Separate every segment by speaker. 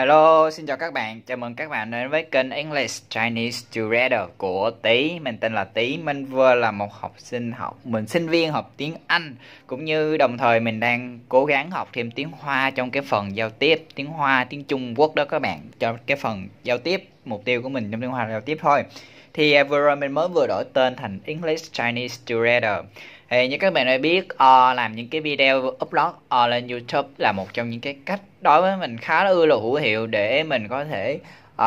Speaker 1: Hello, xin chào các bạn. Chào mừng các bạn đến với kênh English Chinese Together của Tý. Mình tên là Tý, mình vừa là một học sinh học, mình sinh viên học tiếng Anh cũng như đồng thời mình đang cố gắng học thêm tiếng Hoa trong cái phần giao tiếp, tiếng Hoa, tiếng Trung Quốc đó các bạn. Cho cái phần giao tiếp, mục tiêu của mình trong tiếng Hoa giao tiếp thôi. Thì à, vừa rồi mình mới vừa đổi tên thành English Chinese Together thì như các bạn đã biết, uh, làm những cái video upload uh, lên YouTube là một trong những cái cách đối với mình khá là ưa là hữu hiệu để mình có thể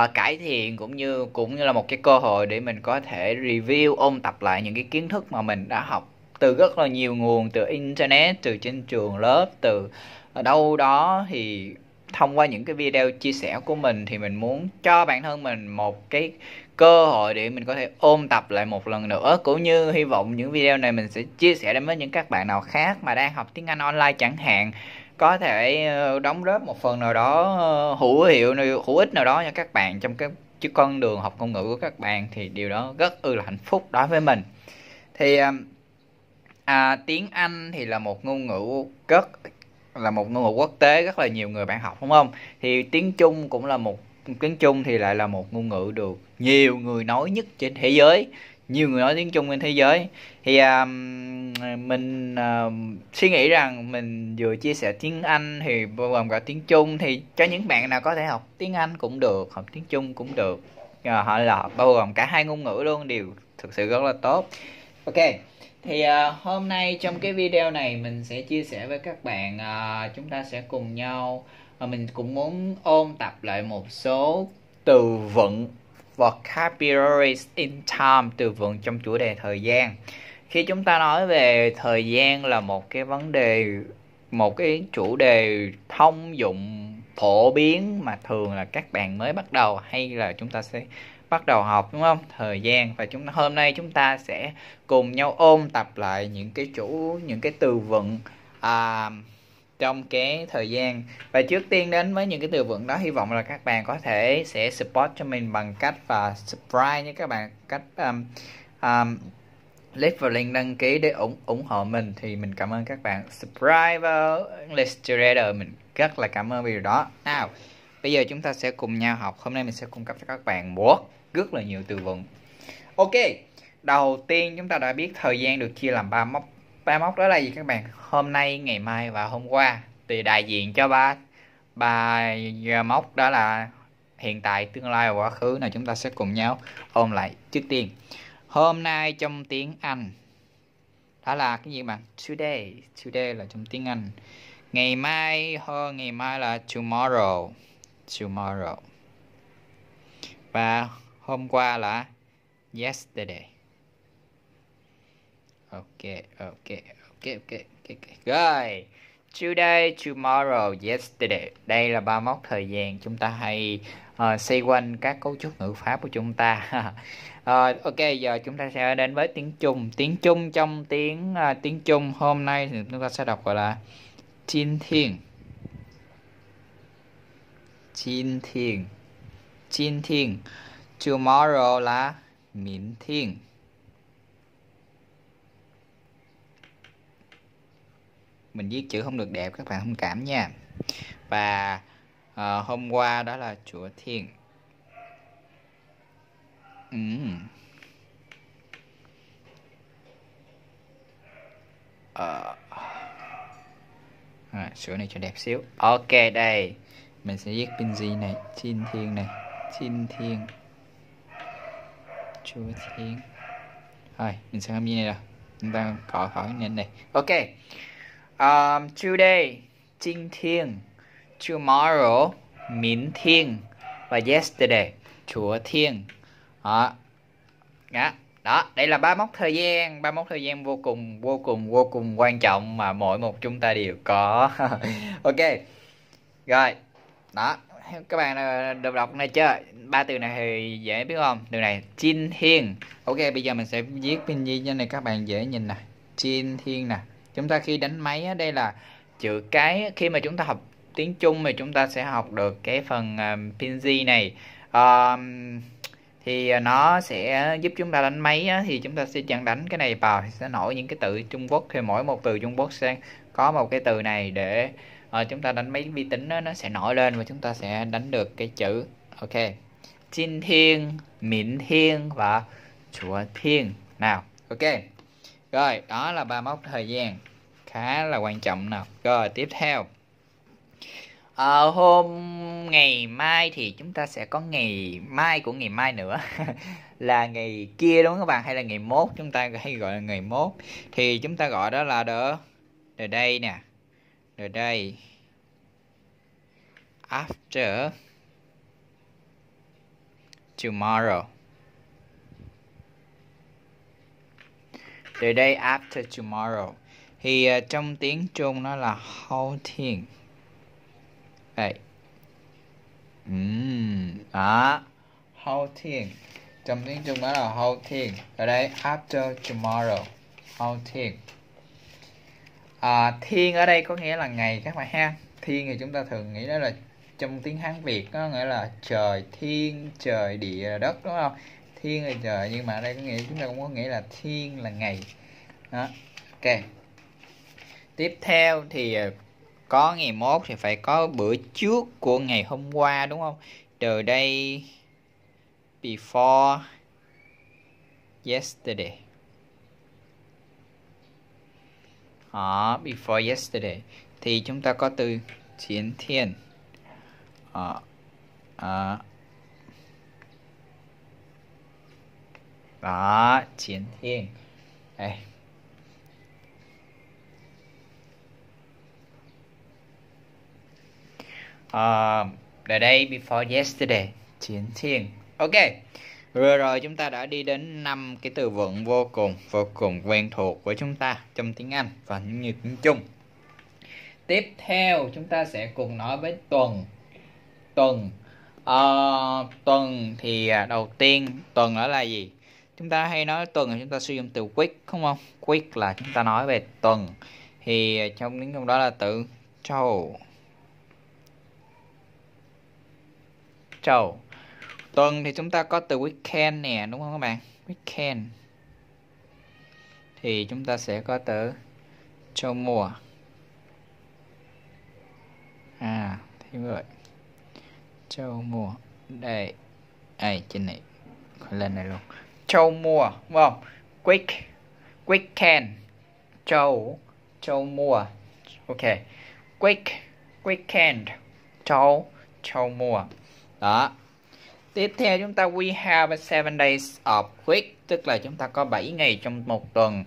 Speaker 1: uh, cải thiện cũng như cũng như là một cái cơ hội để mình có thể review ôn tập lại những cái kiến thức mà mình đã học từ rất là nhiều nguồn từ internet, từ trên trường lớp, từ ở đâu đó thì thông qua những cái video chia sẻ của mình thì mình muốn cho bản thân mình một cái cơ hội để mình có thể ôn tập lại một lần nữa cũng như hy vọng những video này mình sẽ chia sẻ đến với những các bạn nào khác mà đang học tiếng Anh online chẳng hạn có thể ờ, đóng góp một phần nào đó ờ, hữu hiệu hữu ích nào đó cho các bạn trong cái chứ con đường học ngôn ngữ của các bạn thì điều đó rất ư là hạnh phúc đối với mình thì ờ, à, tiếng Anh thì là một ngôn ngữ rất là một ngôn ngữ quốc tế rất là nhiều người bạn học đúng không thì tiếng Trung cũng là một tiếng Trung thì lại là một ngôn ngữ được nhiều người nói nhất trên thế giới nhiều người nói tiếng Trung trên thế giới thì um, mình um, suy nghĩ rằng mình vừa chia sẻ tiếng Anh thì bao gồm cả tiếng Trung thì cho những bạn nào có thể học tiếng Anh cũng được học tiếng Trung cũng được à, họ là bao gồm cả hai ngôn ngữ luôn đều thực sự rất là tốt ok thì uh, hôm nay trong cái video này mình sẽ chia sẻ với các bạn uh, chúng ta sẽ cùng nhau và mình cũng muốn ôn tập lại một số từ vựng vocabularies in time từ vựng trong chủ đề thời gian khi chúng ta nói về thời gian là một cái vấn đề một cái chủ đề thông dụng phổ biến mà thường là các bạn mới bắt đầu hay là chúng ta sẽ bắt đầu học đúng không thời gian và chúng hôm nay chúng ta sẽ cùng nhau ôn tập lại những cái chủ những cái từ vựng à, trong cái thời gian và trước tiên đến với những cái từ vựng đó hy vọng là các bạn có thể sẽ support cho mình bằng cách và subscribe nha các bạn cách um, um, click vào link đăng ký để ủng ủng hộ mình thì mình cảm ơn các bạn subscribe vào English Trader mình rất là cảm ơn vì điều đó nào bây giờ chúng ta sẽ cùng nhau học hôm nay mình sẽ cung cấp cho các bạn một rất là nhiều từ vựng ok đầu tiên chúng ta đã biết thời gian được chia làm ba mốc ba mốc đó là gì các bạn hôm nay ngày mai và hôm qua thì đại diện cho ba ba mốc đó là hiện tại tương lai và quá khứ nào chúng ta sẽ cùng nhau ôm lại trước tiên hôm nay trong tiếng anh đó là cái gì bạn today today là trong tiếng anh ngày mai hơn ngày mai là tomorrow tomorrow và hôm qua là yesterday Okay, okay, okay, okay, okay, okay. Rồi. Today, tomorrow, yesterday. Đây là ba mốc thời gian chúng ta hay uh, xoay quanh các cấu trúc ngữ pháp của chúng ta. uh, ok, giờ chúng ta sẽ đến với tiếng Trung. Tiếng Trung trong tiếng uh, tiếng Trung hôm nay thì chúng ta sẽ đọc gọi là Chín Thiên. Chín Thiên. Chín Thiên. Tomorrow là Miễn Thiên. mình viết chữ không được đẹp các bạn thông cảm nha và uh, hôm qua đó là chùa thiền uhm. uh. à, sửa này cho đẹp xíu ok đây mình sẽ viết pin gì này chin thiên này chin thiên chúa thiên thôi mình sẽ làm gì này rồi chúng ta cọ khỏi nên này ok Um, today, thiên và yesterday, chúa thiên. Đó. Đó. Đó, đây là ba mốc thời gian, ba mốc thời gian vô cùng vô cùng vô cùng quan trọng mà mỗi một chúng ta đều có. ok. Rồi. Đó, các bạn ờ, được đọc này chưa? Ba từ này thì dễ biết không? Từ này Jin thiên. Ok, bây giờ mình sẽ viết pinyin cho này các bạn dễ nhìn nè. Jin thiên nè chúng ta khi đánh máy ở đây là chữ cái khi mà chúng ta học tiếng Trung thì chúng ta sẽ học được cái phần uh, à, pinzi này uh, thì nó sẽ giúp chúng ta đánh máy á, thì chúng ta sẽ chặn đánh cái này vào thì sẽ nổi những cái từ Trung Quốc thì mỗi một từ Trung Quốc sẽ có một cái từ này để uh, chúng ta đánh máy vi tính đó, nó sẽ nổi lên và chúng ta sẽ đánh được cái chữ ok Jin Thiên, Minh Thiên và Chúa Thiên nào ok rồi đó là ba mốc thời gian khá là quan trọng nào rồi tiếp theo à, hôm ngày mai thì chúng ta sẽ có ngày mai của ngày mai nữa là ngày kia đúng không các bạn hay là ngày mốt chúng ta hay gọi là ngày mốt thì chúng ta gọi đó là the the đây nè the đây after tomorrow the day after tomorrow thì uh, trong tiếng Trung nó là hậu thiên đây uhm, đó hậu thiên trong tiếng Trung nó là hậu thiên ở đây after tomorrow hậu thiên à, thiên ở đây có nghĩa là ngày các bạn ha thiên thì chúng ta thường nghĩ đó là trong tiếng Hán Việt nó nghĩa là trời thiên trời địa đất đúng không thiên là trời nhưng mà ở đây có nghĩa chúng ta cũng có nghĩa là thiên là ngày đó ok tiếp theo thì ờ, có ngày mốt thì phải có bữa trước của ngày hôm qua đúng không từ đây before yesterday đó, before yesterday thì chúng ta có từ chiến thiên đó, ờ, đó, ờ. đó chiến thiên đây uh, the day before yesterday chiến thiên ok vừa rồi chúng ta đã đi đến năm cái từ vựng vô cùng vô cùng quen thuộc của chúng ta trong tiếng Anh và những như tiếng Trung tiếp theo chúng ta sẽ cùng nói với tuần tuần uh, tuần thì à, đầu tiên tuần đó là gì chúng ta hay nói tuần thì chúng ta sử dụng từ week không không week là chúng ta nói về tuần thì ờ, trong những trong đó là từ châu châu tuần thì chúng ta có từ weekend nè đúng không các bạn weekend thì chúng ta sẽ có từ châu mùa à thế vậy châu mùa đây ai trên này lên này luôn Châu mùa, đúng không? Quick, quick can. Châu, châu mùa. Ok. Quick, weekend. Châu, châu mùa. Đó. Tiếp theo chúng ta we have seven days of week, tức là chúng ta có 7 ngày trong một tuần.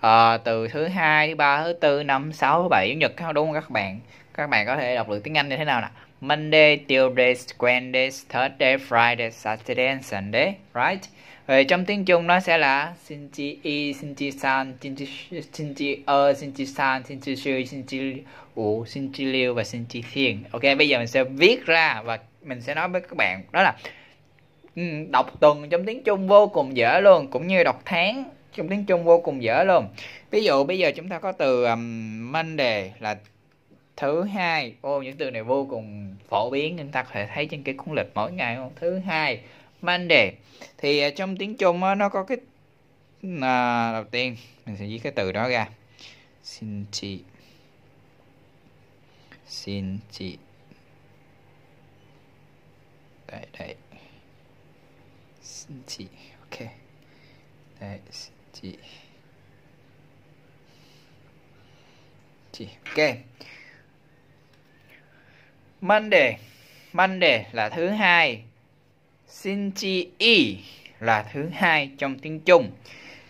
Speaker 1: À, từ thứ hai, thứ ba, thứ tư, năm, sáu, thứ bảy, chủ nhật đúng không các bạn? Các bạn có thể đọc được tiếng Anh như thế nào nè? Monday, Tuesday, Wednesday, Thursday, Friday, Saturday and Sunday, right? Rồi ờ, trong tiếng Trung nó sẽ là xin chi y, xin chi san, xin chi xin chi ơ, xin chi san, xin chi sư, xin chi ủ, xin chi liêu và xin chi thiên. Ok, bây giờ mình sẽ viết ra và mình sẽ nói với các bạn đó là ừ, đọc tuần trong tiếng Trung vô cùng dễ luôn cũng như đọc tháng trong tiếng Trung vô cùng dễ luôn ví dụ bây giờ chúng ta có từ um, Monday là thứ hai ô những từ này vô cùng phổ biến chúng ta có thể thấy trên cái cuốn lịch mỗi ngày không thứ hai Monday thì à, trong tiếng Trung nó có cái à, đầu tiên mình sẽ viết cái từ đó ra xin chị xin chị đây đây xin chị ok đây xin chị chị ok Monday Monday là thứ hai Shinji i là thứ hai trong tiếng Trung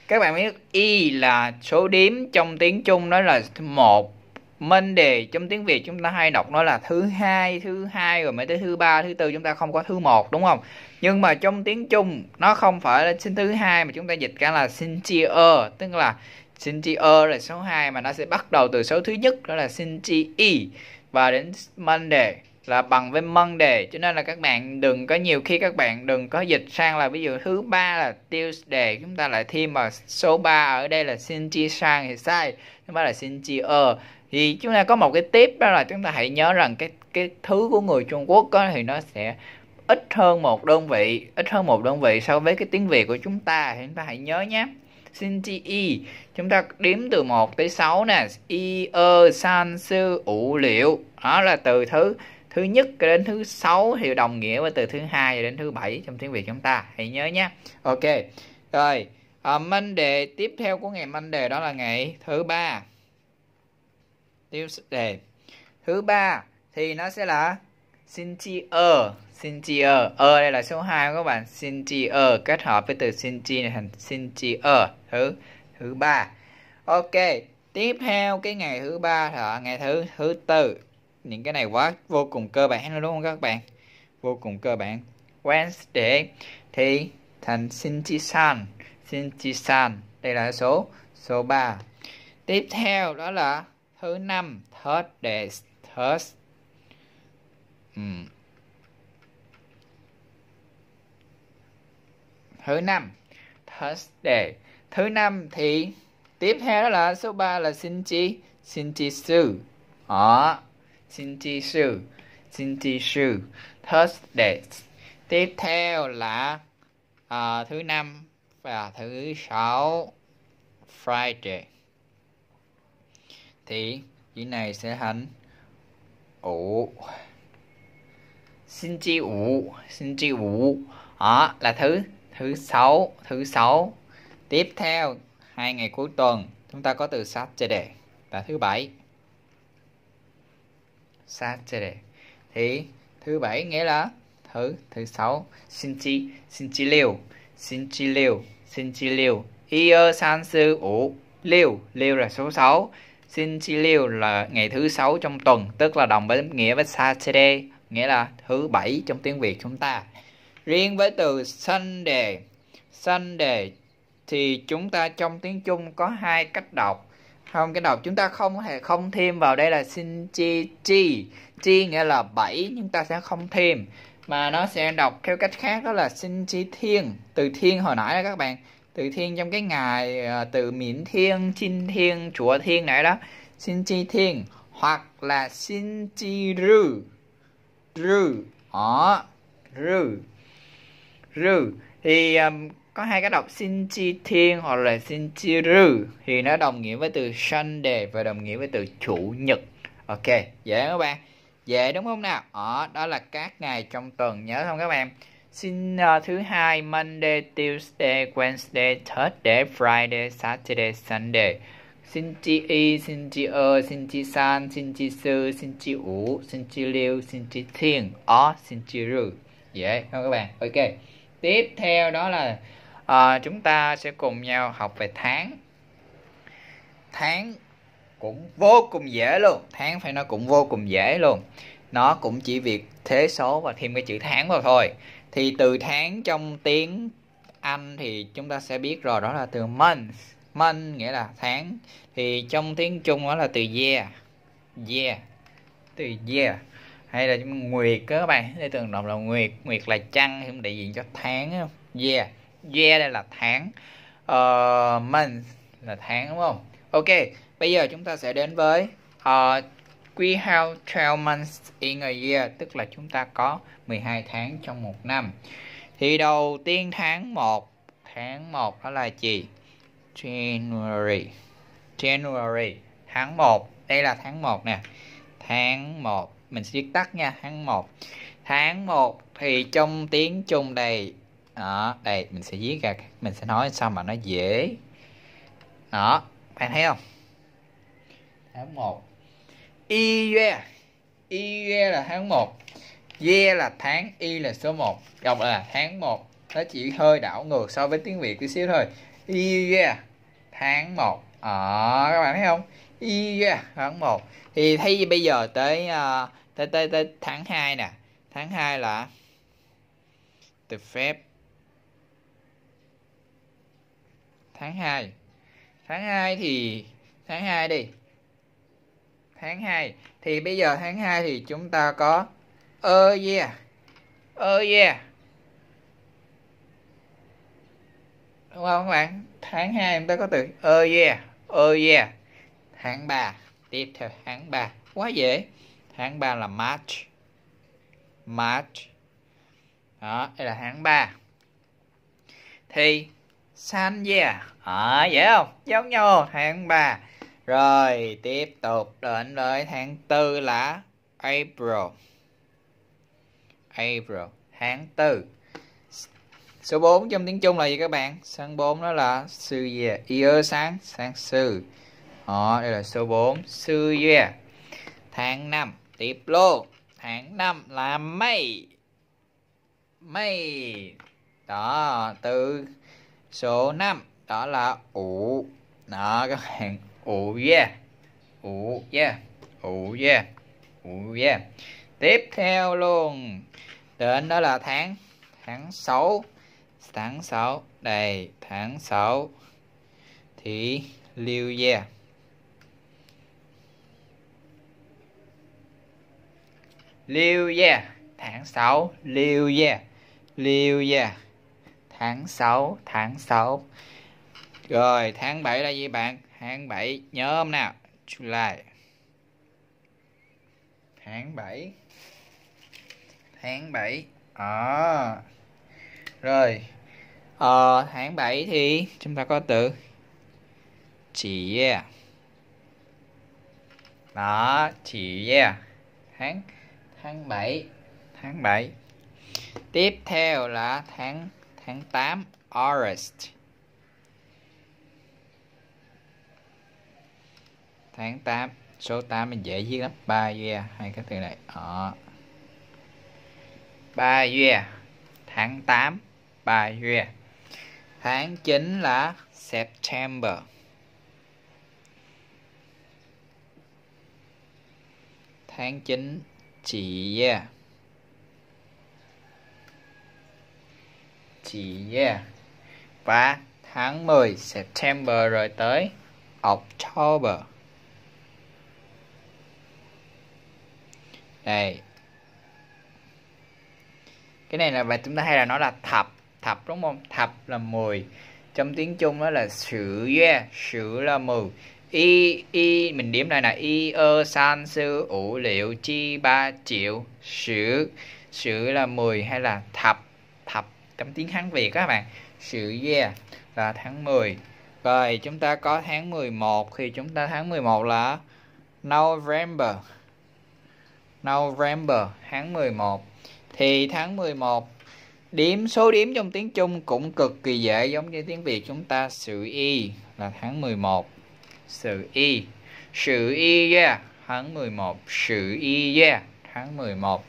Speaker 1: các bạn biết y là số điểm trong tiếng Trung nó là một Monday trong tiếng Việt chúng ta hay đọc nó là thứ hai thứ hai rồi mới tới thứ ba thứ tư chúng ta không có thứ một đúng không nhưng mà trong tiếng Trung nó không phải là sinh thứ hai mà chúng ta dịch cả là sinh chia ơ tức là sinh chia ơ là số 2 mà nó sẽ bắt đầu từ số thứ nhất đó là sinh chi y và đến Monday là bằng với Monday cho nên là các bạn đừng có nhiều khi các bạn đừng có dịch sang là ví dụ thứ ba là Tuesday chúng ta lại thêm vào số 3 ở đây là xin Shinji sang thì sai chúng ta là xin Shinji er thì chúng ta có một cái tip đó là chúng ta hãy nhớ rằng cái cái thứ của người Trung Quốc đó thì nó sẽ ít hơn một đơn vị ít hơn một đơn vị so với cái tiếng Việt của chúng ta thì chúng ta hãy nhớ nhé Xin chi y. Chúng ta đếm từ 1 tới 6 nè. Y, ơ, san, sư, ủ, liệu. Đó là từ thứ thứ nhất đến thứ sáu thì đồng nghĩa với từ thứ hai đến thứ bảy trong tiếng Việt chúng ta. Hãy nhớ nhé. Ok. Rồi. À, minh đề tiếp theo của ngày minh đề đó là ngày thứ ba. Tiêu đề. Thứ ba thì nó sẽ là Xin chi ơ Sinjier. Ơ đây là số 2 các bạn. Sinjier kết hợp với từ Sinji này thành Sinjier. Thứ thứ ba. Ok, tiếp theo cái ngày thứ ba là ngày thứ thứ tư. Những cái này quá vô cùng cơ bản luôn đúng không các bạn? Vô cùng cơ bản. Wednesday thì thành Sinji-san. Sinji-san. Đây là số số 3. Tiếp theo đó là thứ năm Thursday. Thursday. thứ năm Thursday thứ năm thì tiếp theo đó là số 3 là chi chi sư đó chi sư Thursday tiếp theo là uh, thứ năm và thứ sáu Friday thì chữ này sẽ thành ủ chi ủ chi ủ đó là thứ thứ sáu thứ sáu tiếp theo hai ngày cuối tuần chúng ta có từ Saturday là thứ bảy Saturday thì thứ bảy nghĩa là thứ thứ sáu xin chi xin chi Liu xin chi liều xin chi Liu y ơ san sư ủ liều liều là số sáu xin chi liều là ngày thứ sáu trong tuần tức là đồng với nghĩa với Saturday nghĩa là thứ bảy trong tiếng Việt chúng ta Riêng với từ sanh đề, sanh đề thì chúng ta trong tiếng Trung có hai cách đọc. Không cái đọc chúng ta không hề không thêm vào đây là sinh chi chi, chi nghĩa là bảy chúng ta sẽ không thêm mà nó sẽ đọc theo cách khác đó là sinh chi thiên, từ thiên hồi nãy đó các bạn. Từ thiên trong cái ngày à, từ miễn thiên, chinh thiên, chùa thiên này đó. Sinh chi thiên hoặc là sinh chi rư rư ở rư rư thì um, có hai cái đọc xin chi thiên hoặc là xin chi rư thì nó đồng nghĩa với từ Sunday và đồng nghĩa với từ chủ nhật ok dễ không các bạn dễ đúng không nào ở ờ, đó là các ngày trong tuần nhớ không các bạn xin uh, thứ hai Monday Tuesday Wednesday Thursday Friday Saturday Sunday xin chi y xin chi ơ xin chi san xin chi sư xin chi ủ xin chi liêu xin chi thiên ó ờ, xin chi rư dễ không các bạn ok tiếp theo đó là à, chúng ta sẽ cùng nhau học về tháng tháng cũng vô cùng dễ luôn tháng phải nó cũng vô cùng dễ luôn nó cũng chỉ việc thế số và thêm cái chữ tháng vào thôi thì từ tháng trong tiếng Anh thì chúng ta sẽ biết rồi đó là từ month month nghĩa là tháng thì trong tiếng Trung đó là từ year year từ year hay là nguyệt đó các bạn đây tưởng đồng là nguyệt nguyệt là trăng không đại diện cho tháng không yeah yeah đây là tháng uh, month là tháng đúng không ok bây giờ chúng ta sẽ đến với uh, we have 12 months in a year tức là chúng ta có 12 tháng trong một năm thì đầu tiên tháng 1 tháng 1 đó là gì January January tháng 1 đây là tháng 1 nè tháng 1 mình sẽ viết tắt nha tháng 1 tháng 1 thì trong tiếng Trung đây đó đây mình sẽ viết ra mình sẽ nói sao mà nó dễ đó bạn thấy không tháng 1 y yeah. y yeah là tháng 1 yeah là tháng y là số 1 đọc là tháng 1 nó chỉ hơi đảo ngược so với tiếng Việt tí xíu thôi y yeah tháng 1 đó ờ, các bạn thấy không y yeah tháng 1 thì thấy bây giờ tới uh, tới tới tới tháng 2 nè tháng 2 là từ phép tháng 2 tháng 2 thì tháng 2 đi tháng 2 thì bây giờ tháng 2 thì chúng ta có ơ oh yeah ơ oh yeah đúng không các bạn tháng 2 chúng ta có từ ơ oh yeah ơ oh yeah tháng 3 tiếp theo tháng 3 quá dễ Tháng 3 là March. March. Đó, đây là tháng 3. Thì san yeah. À, ờ, dễ không? Giống nhau tháng 3. Rồi, tiếp tục đến với tháng 4 là April. April, tháng 4. Số 4 trong tiếng Trung là gì các bạn? Sáng 4 đó là sư dè, yêu sáng, sáng sư. Đó, ờ, đây là số 4, sư dè. Tháng 5 tiếp luôn tháng năm là mây mây đó từ số 5 đó là ủ đó các bạn ủ yeah ủ yeah ủ yeah ủ yeah tiếp theo luôn đến đó là tháng tháng 6 tháng 6 đây tháng 6 thì lưu yeah Liu yeah tháng 6 Liu yeah Liu yeah tháng 6 tháng 6 rồi tháng 7 là gì bạn tháng 7 nhớ không nào July tháng 7 tháng 7 à. Ờ. rồi ờ, tháng 7 thì chúng ta có từ chỉ yeah. đó chỉ yeah. tháng tháng 7 tháng 7 tiếp theo là tháng tháng 8 August tháng 8 số 8 mình dễ viết lắm ba year hay cái từ này ở ba year tháng 8 ba year tháng 9 là September tháng 9 chỉ chị và tháng 10 September rồi tới October đây cái này là về chúng ta hay là nói là thập thập đúng không thập là 10 trong tiếng Trung đó là sự yeah, sự là 10 y y mình điểm đây là y ơ san sư ủ liệu chi ba triệu sự sự là 10 hay là thập thập trong tiếng Hán Việt các bạn sự yeah là tháng 10 rồi chúng ta có tháng 11 thì chúng ta tháng 11 là November November tháng 11 thì tháng 11 điểm số điểm trong tiếng Trung cũng cực kỳ dễ giống như tiếng Việt chúng ta sự y là tháng 11 sự y Sự y yeah Tháng 11 Sự y yeah Tháng 11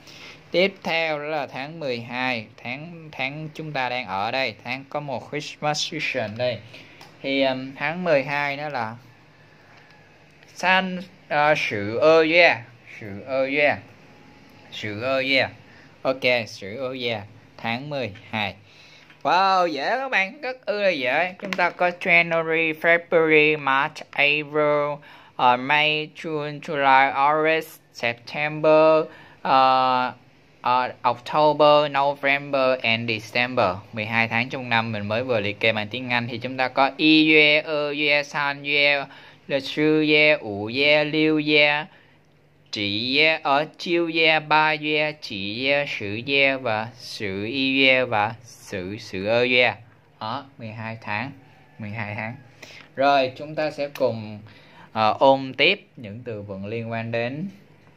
Speaker 1: Tiếp theo là tháng 12 Tháng tháng chúng ta đang ở đây Tháng có một Christmas season đây Thì um, tháng 12 đó là San uh, sự ơ yeah Sự ơ yeah Sự ơ yeah Ok sự ơ yeah Tháng 12 Wow, dễ các bạn, rất ưa dễ. Chúng ta có January, February, March, April, uh, May, June, July, August, September, uh, uh, October, November and December 12 tháng trong năm mình mới vừa liệt kê bằng tiếng Anh thì chúng ta có y yue, ơ yue, san yue, le su yue, ủ yue, liu yue chỉ ye ở chiêu ye ba ye chỉ ye sử ye và sử y ye và sử sử ơ ye đó 12 tháng 12 tháng rồi chúng ta sẽ cùng uh, ôn tiếp những từ vựng liên quan đến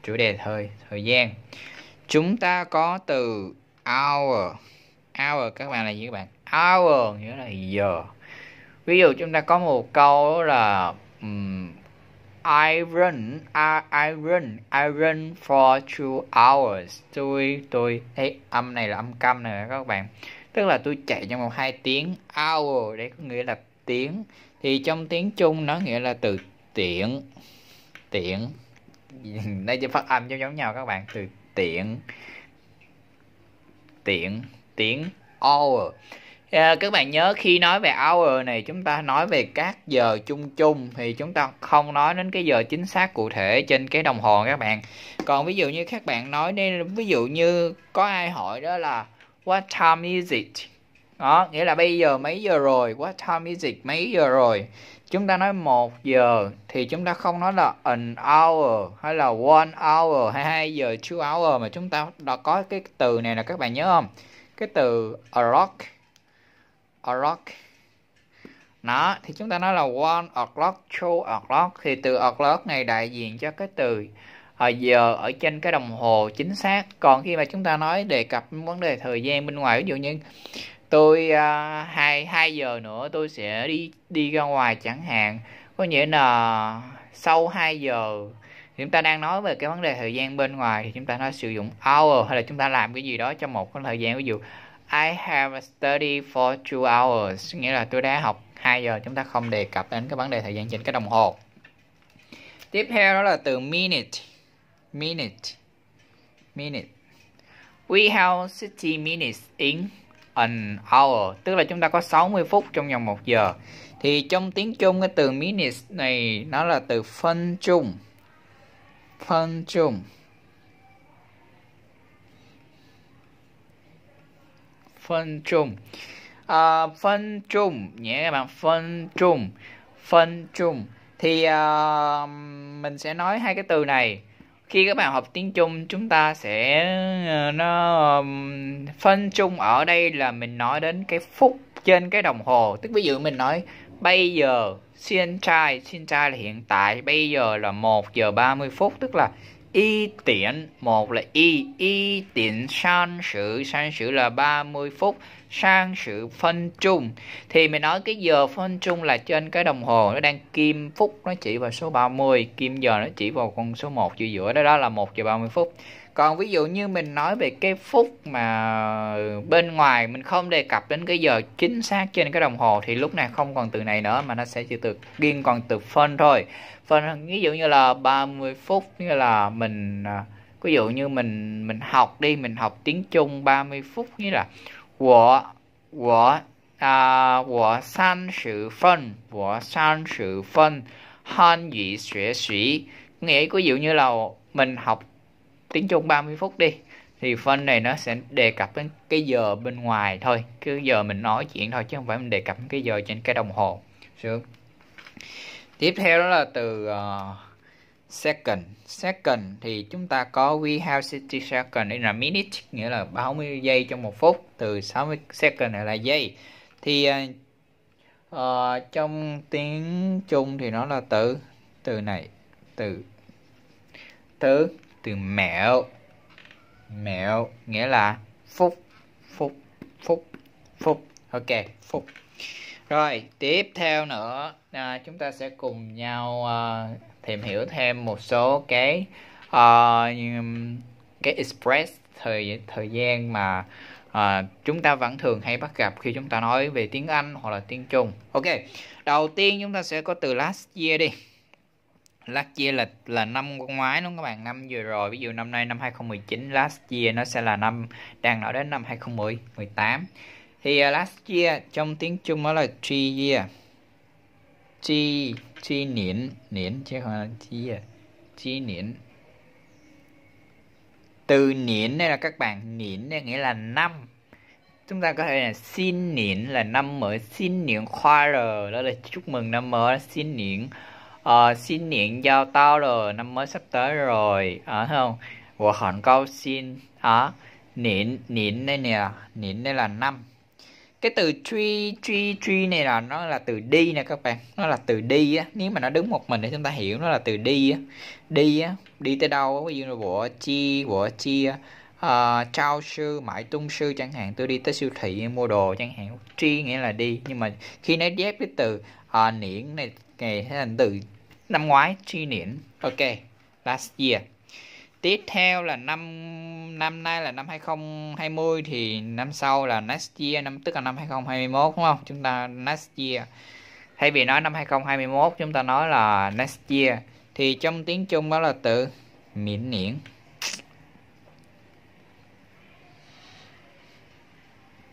Speaker 1: chủ đề thời thời gian chúng ta có từ hour hour các bạn là gì các bạn hour nghĩa là giờ ví dụ chúng ta có một câu là um, I I run, I run, I run for two hours. Tôi, tôi, thấy âm này là âm câm này các bạn. Tức là tôi chạy trong vòng 2 tiếng. Hour, đấy có nghĩa là tiếng. Thì trong tiếng Trung nó nghĩa là từ tiện. Tiện. Đây chỉ phát âm giống giống nhau các bạn. Từ tiện. Tiện. Tiếng hour. Yeah, dạ, các bạn nhớ khi nói về hour này chúng ta nói về các giờ chung chung thì chúng ta không nói đến cái giờ chính xác cụ thể trên cái đồng hồ các bạn. Còn ví dụ như các bạn nói nên ví dụ như có ai hỏi đó là what time is it? Đó, nghĩa là bây giờ mấy giờ rồi? What time is it? Mấy giờ rồi? Chúng ta nói một giờ thì chúng ta không nói là an hour hay là one hour hay hai giờ two hour mà chúng ta đã có cái từ này là các bạn nhớ không? Cái từ a rock o'clock nó thì chúng ta nói là one o'clock two o'clock thì từ o'clock này đại diện cho cái từ ờ, giờ ở trên cái đồng hồ chính xác còn khi mà chúng ta nói đề cập vấn đề thời gian bên ngoài ví dụ như tôi uh, 2, 2 giờ nữa tôi sẽ đi đi ra ngoài chẳng hạn có nghĩa là sau 2 giờ chúng ta đang nói về cái vấn đề thời gian bên ngoài thì chúng ta nói sử dụng hour hay là chúng ta làm cái gì đó trong một cái thời gian ví dụ I have studied for two hours nghĩa là tôi đã học 2 giờ chúng ta không đề cập đến cái vấn đề thời gian trên cái đồng hồ tiếp theo đó là từ minute minute minute we have 60 minutes in an hour tức là chúng ta có 60 phút trong vòng 1 giờ thì trong tiếng Trung cái từ minutes này nó là từ phân chung phân chung phân chung à, phân chung nhé các bạn phân chung phân chung thì à, mình sẽ nói hai cái từ này khi các bạn học tiếng Trung chúng ta sẽ ờ, nó phân chung ở đây là mình nói đến cái phút trên cái đồng hồ tức ví dụ mình nói bây giờ xin trai xin trai là hiện tại bây giờ là 1 giờ 30 phút tức là y tiện một là y y tiện san sự san sự là 30 phút sang sự phân trung thì mình nói cái giờ phân trung là trên cái đồng hồ nó đang kim phút nó chỉ vào số 30 kim giờ nó chỉ vào con số 1 giữa giữa đó đó là 1 giờ 30 phút còn ví dụ như mình nói về cái phút mà bên ngoài mình không đề cập đến cái giờ chính xác trên cái đồng hồ thì lúc này không còn từ này nữa mà nó sẽ chỉ từ riêng còn từ phân thôi. Phân ví dụ như là 30 phút như là mình à, ví dụ như mình mình học đi, mình học tiếng Trung 30 phút như là 我我啊，我三十分，我三十分 Hàn có ví dụ như là mình học tiếng Trung 30 phút đi thì phân này nó sẽ đề cập đến cái giờ bên ngoài thôi cứ giờ mình nói chuyện thôi chứ không phải mình đề cập cái giờ trên cái đồng hồ sướng tiếp theo đó là từ uh, second second thì chúng ta có we have 60 second đây là minute nghĩa là 30 giây trong một phút từ 60 second là giây thì uh, trong tiếng Trung thì nó là từ từ này từ từ từ mẹo mẹo nghĩa là phút phút phút phút ok phút rồi tiếp theo nữa à, chúng ta sẽ cùng nhau uh, tìm hiểu thêm một số cái uh, cái express thời thời gian mà à, chúng ta vẫn thường hay bắt gặp khi chúng ta nói về tiếng Anh hoặc là tiếng Trung. Ok, đầu tiên chúng ta sẽ có từ last year đi. Last year là là năm ngoái đúng không các bạn, năm vừa rồi. Ví dụ năm nay năm 2019 last year nó sẽ là năm đang nói đến năm 2010, 18. Thì uh, last year trong tiếng Trung nó là three year. Three chi niễn niễn chứ không là chi à chi niễn từ niễn đây là các bạn niễn đây nghĩa là năm chúng ta có thể là xin niễn là năm mới xin niễn khoa rồi đó là chúc mừng năm mới xin niễn ờ, xin niễn giao tao rồi năm mới sắp tới rồi ở ờ, à, không của hòn câu xin ở à, niễn niễn đây nè niễn đây là năm cái từ tree tree tree này là nó là từ đi nè các bạn nó là từ đi á nếu mà nó đứng một mình thì chúng ta hiểu nó là từ đi á đi á đi tới đâu ví dụ là của chi của chi uh, trao sư mãi tung sư chẳng hạn tôi đi tới siêu thị mua đồ chẳng hạn tri nghĩa là đi nhưng mà khi nó ghép cái từ uh, niễn này ngày thành từ năm ngoái tri niễn ok last year tiếp theo là năm năm nay là năm 2020 thì năm sau là next year năm tức là năm 2021 đúng không chúng ta next year thay vì nói năm 2021 chúng ta nói là next year thì trong tiếng Trung đó là từ miễn niễn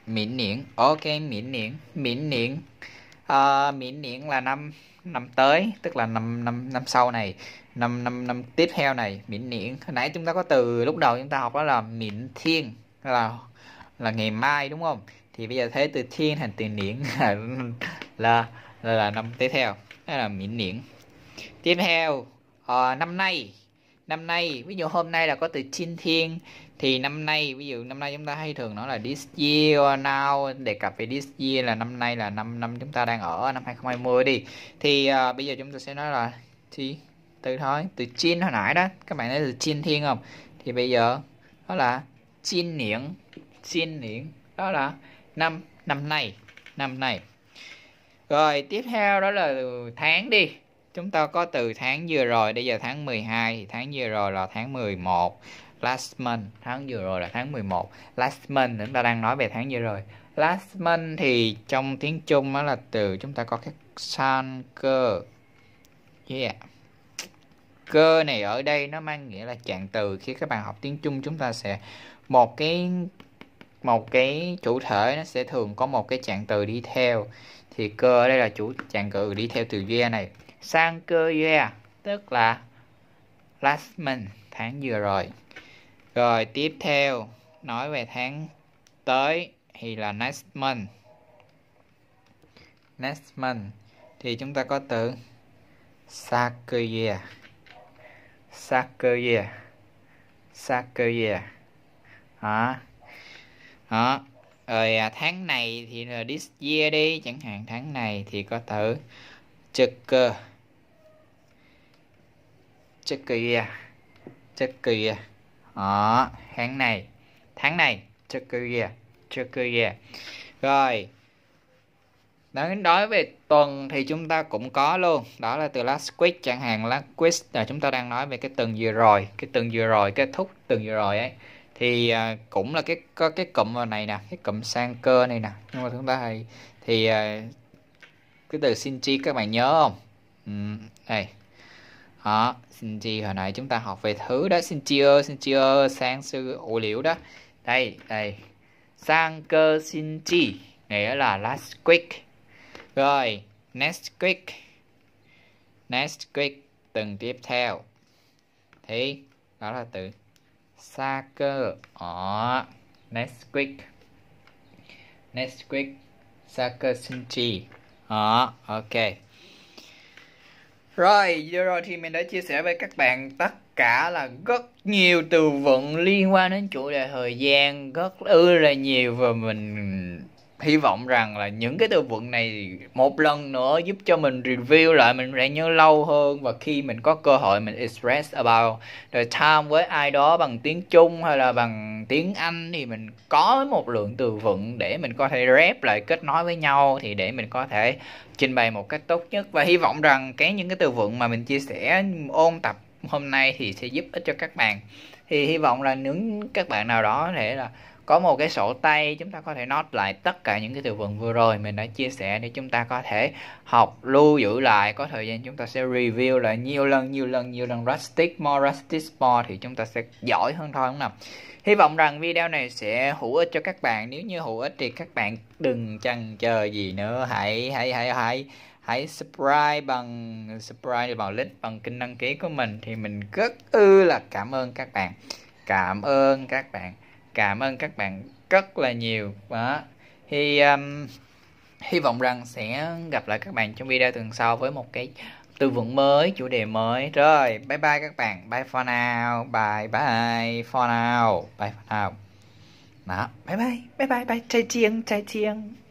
Speaker 1: miễn niễn ok miễn niễn miễn niễn à, ờ, miễn niễn là năm năm tới tức là năm năm năm sau này năm năm năm tiếp theo này miễn niễn hồi nãy chúng ta có từ lúc đầu chúng ta học đó là miễn thiên là là ngày mai đúng không thì bây giờ thấy từ thiên thành từ niễn là là là, là năm tiếp theo đó là miễn niễn tiếp theo uh, năm nay năm nay ví dụ hôm nay là có từ chinh thiên thì năm nay ví dụ năm nay chúng ta hay thường nói là this year now đề cập về this year là năm nay là năm năm chúng ta đang ở năm 2020 đi thì uh, bây giờ chúng ta sẽ nói là thì từ thôi từ chin hồi nãy đó các bạn thấy từ chin thiên không thì bây giờ đó là chin niễn chin niễn đó là năm năm nay năm nay rồi tiếp theo đó là tháng đi chúng ta có từ tháng vừa rồi bây giờ tháng 12 thì tháng vừa rồi là tháng 11 last month tháng vừa rồi là tháng 11 last month chúng ta đang nói về tháng vừa rồi last month thì trong tiếng Trung đó là từ chúng ta có cái san cơ yeah cơ này ở đây nó mang nghĩa là trạng từ khi các bạn học tiếng Trung chúng ta sẽ một cái một cái chủ thể nó sẽ thường có một cái trạng từ đi theo thì cơ ở đây là chủ trạng từ đi theo từ yeah này sang cơ yeah tức là last month tháng vừa rồi rồi tiếp theo nói về tháng tới thì là next month. Next month thì chúng ta có từ Sakuya. Sakuya. Sakuya. Đó. Đó. Rồi à, tháng này thì là this year đi, chẳng hạn tháng này thì có từ Chukku. Chukkuya. Chukkuya đó ờ, tháng này tháng này Turkey year Turkey year rồi đến đối về tuần thì chúng ta cũng có luôn đó là từ last week chẳng hạn last week là chúng ta đang nói về cái tuần vừa rồi cái tuần vừa rồi kết thúc tuần vừa rồi ấy thì uh, cũng là cái có cái cụm này nè cái cụm sang cơ này nè nhưng mà chúng ta thì thì à, uh, cái từ sinchi các bạn nhớ không ừ, đây đó Shinji hồi nãy chúng ta học về thứ đó Shinjier Shinjier sang sư ổ liễu đó đây đây sang cơ Shinji nghĩa là last quick rồi next quick next quick từng tiếp theo thì đó là từ sa cơ ở next quick next quick sa cơ Shinji đó ok rồi, vừa rồi thì mình đã chia sẻ với các bạn tất cả là rất nhiều từ vựng liên quan đến chủ đề thời gian rất ư là nhiều và mình hy vọng rằng là những cái từ vựng này một lần nữa giúp cho mình review lại mình sẽ nhớ lâu hơn và khi mình có cơ hội mình express about the time với ai đó bằng tiếng Trung hay là bằng tiếng Anh thì mình có một lượng từ vựng để mình có thể rep lại kết nối với nhau thì để mình có thể trình bày một cách tốt nhất và hy vọng rằng cái những cái từ vựng mà mình chia sẻ ôn tập hôm nay thì sẽ giúp ích cho các bạn thì hy vọng là những các bạn nào đó có thể là có một cái sổ tay chúng ta có thể note lại tất cả những cái từ vựng vừa rồi mình đã chia sẻ để chúng ta có thể học lưu giữ lại có thời gian chúng ta sẽ review lại nhiều lần nhiều lần nhiều lần rustic more rustic more thì chúng ta sẽ giỏi hơn thôi đúng không nào Hy vọng rằng video này sẽ hữu ích cho các bạn. Nếu như hữu ích thì các bạn đừng chần chờ gì nữa. Hãy hãy hãy hãy hãy subscribe bằng subscribe bằng link bằng kênh đăng ký của mình thì mình rất ư là cảm ơn các bạn. Cảm ơn các bạn cảm ơn các bạn rất là nhiều đó thì um, hy vọng rằng sẽ gặp lại các bạn trong video tuần sau với một cái tư vấn mới chủ đề mới rồi bye bye các bạn bye for now bye bye for now bye for now đó bye bye bye bye bye trái chiêng trái chiêng